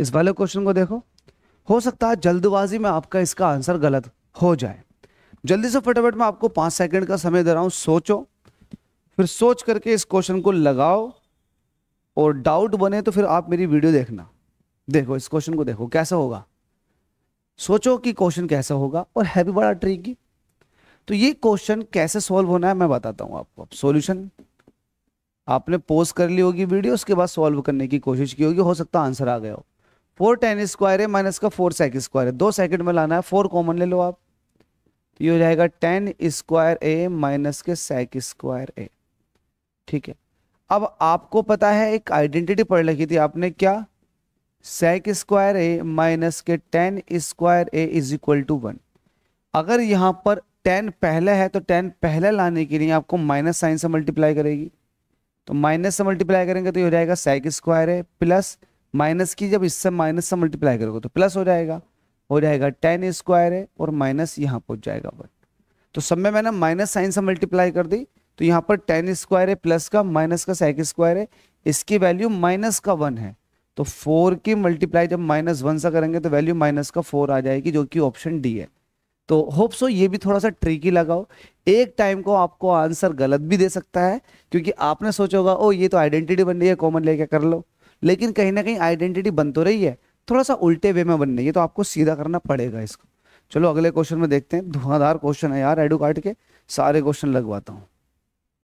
इस वाले क्वेश्चन को देखो हो सकता है जल्दबाजी में आपका इसका आंसर गलत हो जाए जल्दी से फटाफट में आपको पांच सेकंड का समय दे रहा हूं सोचो फिर सोच करके इस क्वेश्चन को लगाओ और डाउट बने तो फिर आप मेरी वीडियो देखना देखो इस क्वेश्चन को देखो कैसा होगा सोचो कि क्वेश्चन कैसा होगा और है भी बड़ा ट्रिक तो ये क्वेश्चन कैसे सॉल्व होना है मैं बताता हूं आपको अब सॉल्यूशन आपने पोस्ट कर ली होगी वीडियो उसके बाद सॉल्व करने की कोशिश की होगी हो सकता आंसर आ गया हो फोर टेन स्क्वायर है माइनस का फोर सेक स्क्वायर है दो सेकेंड में लाना है फोर कॉमन ले लो आप तो ये हो जाएगा टेन स्क्वायर ए माइनस के सेक स्क्वायर ए ठीक है अब आपको पता है एक आइडेंटिटी पढ़ लिखी थी आपने क्या सेक स्क्वायर ए माइनस के tan square A is equal to one अगर यहाँ पर टेन पहले है तो टेन पहले लाने के लिए आपको माइनस साइन से मल्टीप्लाई करेगी तो माइनस से मल्टीप्लाई करेंगे तो ये हो जाएगा sec square A plus minus की जब इससे माइनस से मल्टीप्लाई करोगे तो प्लस हो जाएगा हो जाएगा टेन स्क्वायर है और माइनस यहाँ पहुँच जाएगा वन तो सब में मैंने माइनस साइन से मल्टीप्लाई कर दी तो यहाँ पर टेन स्क्वायर है प्लस का माइनस का सेक स्क्वायर है इसकी वैल्यू माइनस का वन है तो फोर की मल्टीप्लाई जब माइनस वन से करेंगे तो वैल्यू माइनस का फोर आ जाएगी जो कि ऑप्शन डी है तो होप सो ये भी थोड़ा सा ट्रिकी लगाओ एक टाइम को आपको आंसर गलत भी दे सकता है क्योंकि आपने सोचा होगा ओ ये तो आइडेंटिटी बन रही है कॉमन लेके कर लो लेकिन कहीं ना कहीं आइडेंटिटी बन तो रही है थोड़ा सा उल्टे वे में बन रही है तो आपको सीधा करना पड़ेगा इसको चलो अगले क्वेश्चन में देखते हैं धुआंधार क्वेश्चन है यार एडू कार्ड के सारे क्वेश्चन लगवाता हूँ